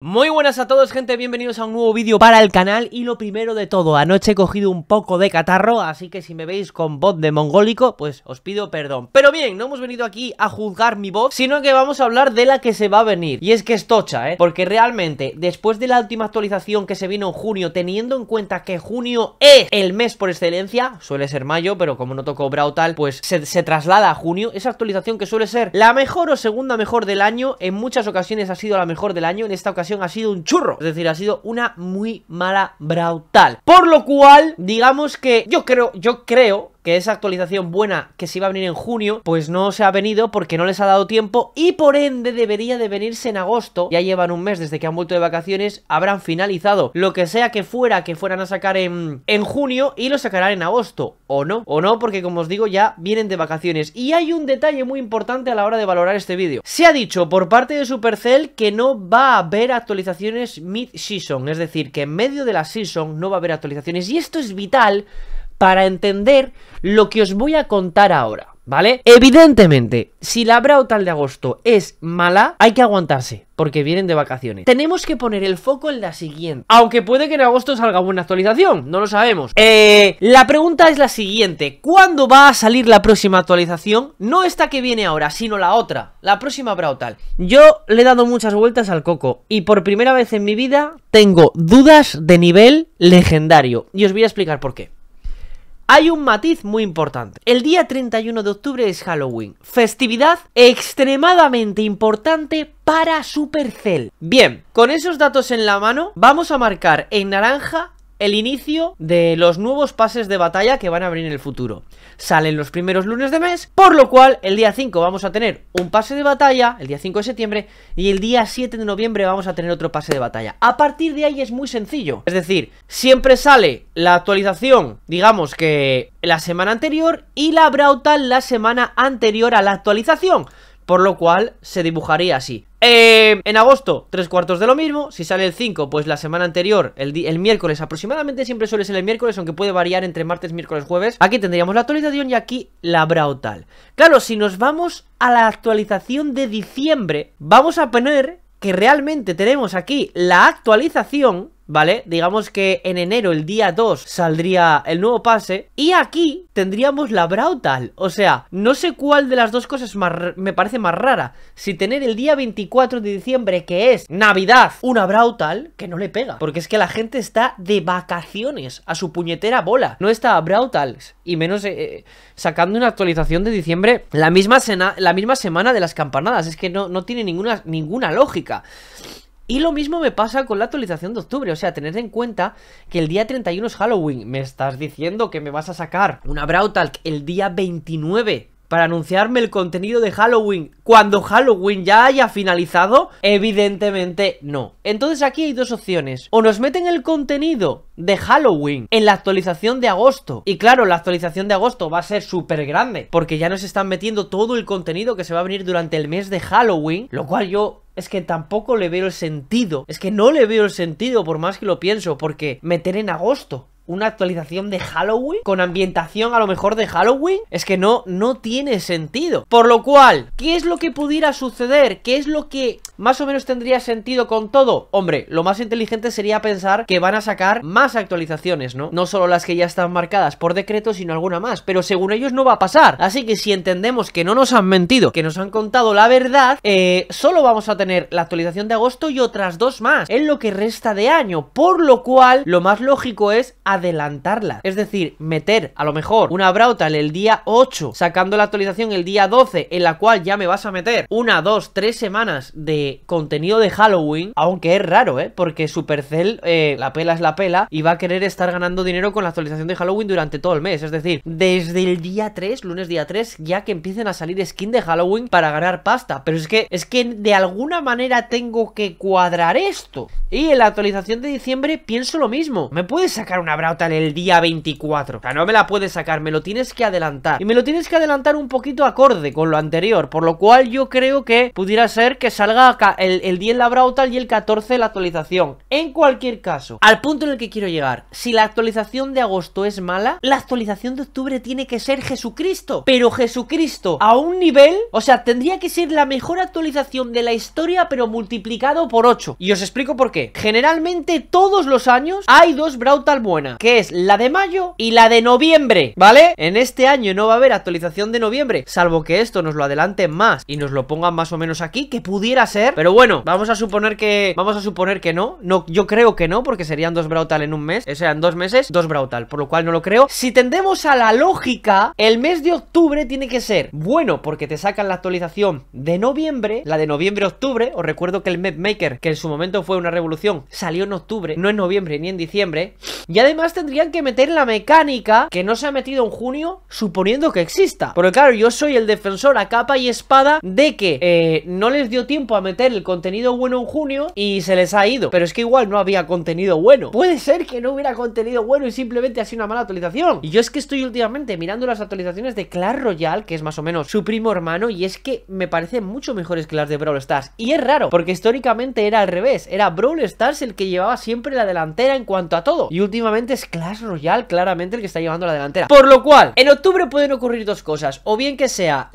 Muy buenas a todos gente, bienvenidos a un nuevo vídeo para el canal y lo primero de todo, anoche he cogido un poco de catarro, así que si me veis con voz de mongólico, pues os pido perdón. Pero bien, no hemos venido aquí a juzgar mi voz, sino que vamos a hablar de la que se va a venir, y es que estocha, ¿eh? Porque realmente, después de la última actualización que se vino en junio, teniendo en cuenta que junio es el mes por excelencia, suele ser mayo, pero como no tocó bravo tal, pues se traslada a junio, esa actualización que suele ser la mejor o segunda mejor del año, en muchas ocasiones ha sido la mejor del año, en esta ocasión ha sido un churro. Es decir, ha sido una muy mala Brautal. Por lo cual, digamos que yo creo, yo creo que esa actualización buena que se iba a venir en junio, pues no se ha venido porque no les ha dado tiempo y por ende debería de venirse en agosto. Ya llevan un mes desde que han vuelto de vacaciones, habrán finalizado lo que sea que fuera que fueran a sacar en, en junio y lo sacarán en agosto, o no, o no, porque como os digo ya vienen de vacaciones. Y hay un detalle muy importante a la hora de valorar este vídeo. Se ha dicho por parte de Supercell que no va a haber actualizaciones mid-season, es decir, que en medio de la season no va a haber actualizaciones y esto es vital para entender lo que os voy a contar ahora. ¿Vale? Evidentemente, si la Brautal de agosto es mala, hay que aguantarse, porque vienen de vacaciones. Tenemos que poner el foco en la siguiente. Aunque puede que en agosto salga buena actualización, no lo sabemos. Eh, la pregunta es la siguiente. ¿Cuándo va a salir la próxima actualización? No esta que viene ahora, sino la otra, la próxima Brautal. Yo le he dado muchas vueltas al coco, y por primera vez en mi vida tengo dudas de nivel legendario. Y os voy a explicar por qué. Hay un matiz muy importante. El día 31 de octubre es Halloween, festividad extremadamente importante para Supercell. Bien, con esos datos en la mano, vamos a marcar en naranja el inicio de los nuevos pases de batalla que van a abrir en el futuro. Salen los primeros lunes de mes, por lo cual el día 5 vamos a tener un pase de batalla, el día 5 de septiembre, y el día 7 de noviembre vamos a tener otro pase de batalla. A partir de ahí es muy sencillo. Es decir, siempre sale la actualización, digamos que la semana anterior, y la Brautal la semana anterior a la actualización. Por lo cual se dibujaría así. Eh, en agosto, tres cuartos de lo mismo. Si sale el 5, pues la semana anterior, el, el, miércoles, aproximadamente siempre suele ser el miércoles, aunque puede variar entre martes, miércoles, jueves. Aquí tendríamos la actualización y aquí la Brautal. Claro, si nos vamos a la actualización de diciembre, vamos a poner que realmente tenemos aquí la actualización ¿vale? Digamos que en enero, el día 2, saldría el nuevo pase. Y aquí tendríamos la Brautal. O sea, no sé cuál de las dos cosas más me parece más rara. Si tener el día 24 de diciembre, que es Navidad, una Brautal, que no le pega. Porque es que la gente está de vacaciones a su puñetera bola. No está Brautal, Y menos eh, eh, sacando una actualización de diciembre la misma, la misma semana de las campanadas. Es que no, no tiene ninguna, ninguna lógica. Y lo mismo me pasa con la actualización de octubre, o sea, tened en cuenta que el día 31 es Halloween, me estás diciendo que me vas a sacar una Brautalk el día 29 para anunciarme el contenido de Halloween cuando Halloween ya haya finalizado? Evidentemente no. Entonces aquí hay dos opciones. O nos meten el contenido de Halloween en la actualización de agosto. Y claro, la actualización de agosto va a ser súper grande porque ya nos están metiendo todo el contenido que se va a venir durante el mes de Halloween, lo cual yo es que tampoco le veo el sentido. Es que no le veo el sentido por más que lo pienso, porque meter en agosto una actualización de Halloween con ambientación a lo mejor de Halloween, es que no, no tiene sentido. Por lo cual, ¿qué es lo que pudiera suceder? ¿Qué es lo que más o menos tendría sentido con todo? Hombre, lo más inteligente sería pensar que van a sacar más actualizaciones, ¿no? No solo las que ya están marcadas por decreto, sino alguna más. Pero según ellos no va a pasar. Así que si entendemos que no nos han mentido, que nos han contado la verdad, eh, solo vamos a tener la actualización de agosto y otras dos más en lo que resta de año. Por lo cual, lo más lógico es adelantarla. Es decir, meter a lo mejor una Brautal el día 8, sacando la actualización el día 12, en la cual ya me vas a meter una, dos, tres semanas de contenido de Halloween, aunque es raro, ¿eh? Porque Supercell, eh, la pela es la pela, y va a querer estar ganando dinero con la actualización de Halloween durante todo el mes. Es decir, desde el día 3, lunes día 3, ya que empiecen a salir skins de Halloween para ganar pasta. Pero es que, es que de alguna manera tengo que cuadrar esto. Y en la actualización de diciembre pienso lo mismo. Me puedes sacar una Brautal en el día 24. O sea, no me la puedes sacar, me lo tienes que adelantar. Y me lo tienes que adelantar un poquito acorde con lo anterior, por lo cual yo creo que pudiera ser que salga acá el, el 10 la Brautal y el 14 la actualización. En cualquier caso, al punto en el que quiero llegar, si la actualización de agosto es mala, la actualización de octubre tiene que ser Jesucristo. Pero Jesucristo a un nivel, o sea, tendría que ser la mejor actualización de la historia, pero multiplicado por 8. Y os explico por qué. Generalmente todos los años hay dos Brautal buenas que es la de mayo y la de noviembre, ¿vale? En este año no va a haber actualización de noviembre, salvo que esto nos lo adelanten más y nos lo pongan más o menos aquí, que pudiera ser, pero bueno, vamos a suponer que vamos a suponer que no, no yo creo que no, porque serían dos Brautal en un mes, o eh, sea, en dos meses, dos Brautal, por lo cual no lo creo. Si tendemos a la lógica, el mes de octubre tiene que ser bueno, porque te sacan la actualización de noviembre, la de noviembre-octubre, os recuerdo que el Map Maker, que en su momento fue una revolución, salió en octubre, no en noviembre ni en diciembre, y además tendrían que meter la mecánica que no se ha metido en junio, suponiendo que exista. Porque claro, yo soy el defensor a capa y espada de que eh, no les dio tiempo a meter el contenido bueno en junio y se les ha ido. Pero es que igual no había contenido bueno. Puede ser que no hubiera contenido bueno y simplemente ha sido una mala actualización. Y yo es que estoy últimamente mirando las actualizaciones de Clash Royale, que es más o menos su primo hermano, y es que me parecen mucho mejores que las de Brawl Stars. Y es raro, porque históricamente era al revés. Era Brawl Stars el que llevaba siempre la delantera en cuanto a todo. Y últimamente es Clash Royale claramente el que está llevando la delantera. Por lo cual, en octubre pueden ocurrir dos cosas. O bien que sea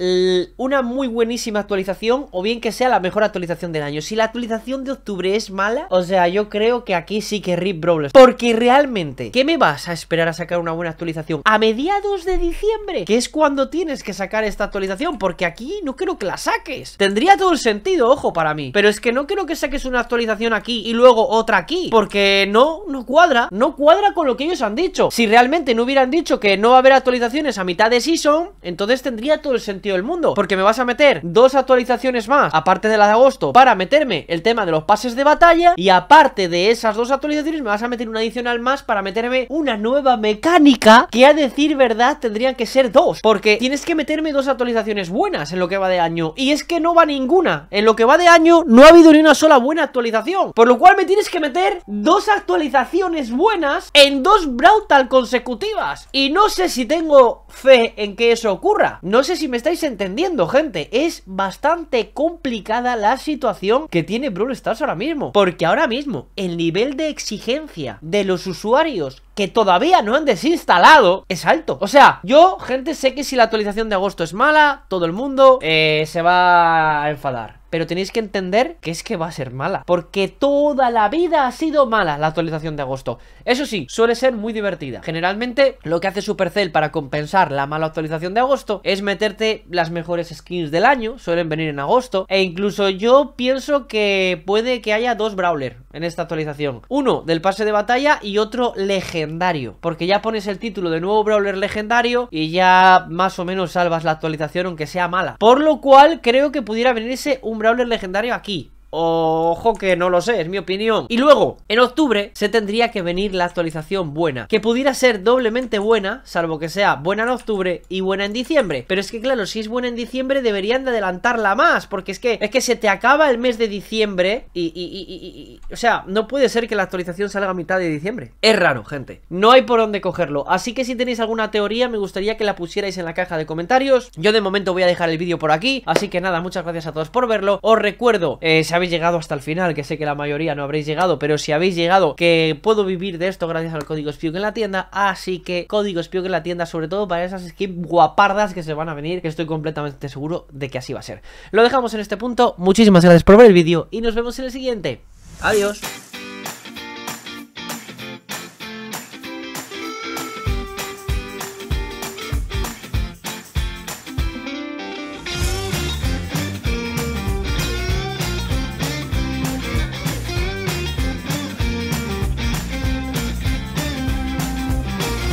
una muy buenísima actualización o bien que sea la mejor actualización del año. Si la actualización de octubre es mala, o sea, yo creo que aquí sí que Rip Brawlers. Porque realmente, ¿qué me vas a esperar a sacar una buena actualización? A mediados de diciembre, que es cuando tienes que sacar esta actualización, porque aquí no creo que la saques. Tendría todo el sentido, ojo, para mí. Pero es que no creo que saques una actualización aquí y luego otra aquí, porque no, no cuadra. No cuadra con lo que ellos han dicho. Si realmente no hubieran dicho que no va a haber actualizaciones a mitad de season, entonces tendría todo el sentido del mundo. Porque me vas a meter dos actualizaciones más, aparte de la de agosto, para meterme el tema de los pases de batalla. Y aparte de esas dos actualizaciones, me vas a meter una adicional más para meterme una nueva mecánica que a decir verdad tendrían que ser dos. Porque tienes que meterme dos actualizaciones buenas en lo que va de año. Y es que no va ninguna. En lo que va de año no ha habido ni una sola buena actualización. Por lo cual me tienes que meter dos actualizaciones buenas en dos brutal consecutivas. Y no sé si tengo fe en que eso ocurra. No sé si me estáis entendiendo, gente. Es bastante complicada la situación que tiene Brawl Stars ahora mismo. Porque ahora mismo el nivel de exigencia de los usuarios que todavía no han desinstalado es alto. O sea, yo, gente, sé que si la actualización de agosto es mala, todo el mundo eh, se va a enfadar pero tenéis que entender que es que va a ser mala, porque toda la vida ha sido mala la actualización de agosto. Eso sí, suele ser muy divertida. Generalmente, lo que hace Supercell para compensar la mala actualización de agosto es meterte las mejores skins del año, suelen venir en agosto, e incluso yo pienso que puede que haya dos brawlers en esta actualización. Uno del pase de batalla y otro legendario, porque ya pones el título de nuevo Brawler legendario y ya más o menos salvas la actualización aunque sea mala. Por lo cual creo que pudiera venirse un Brawler legendario aquí. Ojo que no lo sé, es mi opinión. Y luego, en octubre se tendría que venir la actualización buena, que pudiera ser doblemente buena, salvo que sea buena en octubre y buena en diciembre. Pero es que claro, si es buena en diciembre deberían de adelantarla más, porque es que es que se te acaba el mes de diciembre y, o sea, no puede ser que la actualización salga a mitad de diciembre. Es raro, gente. No hay por dónde cogerlo. Así que si tenéis alguna teoría, me gustaría que la pusierais en la caja de comentarios. Yo de momento voy a dejar el vídeo por aquí, así que nada, muchas gracias a todos por verlo. Os recuerdo, eh, llegado hasta el final, que sé que la mayoría no habréis llegado, pero si habéis llegado, que puedo vivir de esto gracias al código Spiuk en la tienda, así que código Spiuk en la tienda, sobre todo para esas skins guapardas que se van a venir, que estoy completamente seguro de que así va a ser. Lo dejamos en este punto, muchísimas gracias por ver el vídeo y nos vemos en el siguiente. Adiós.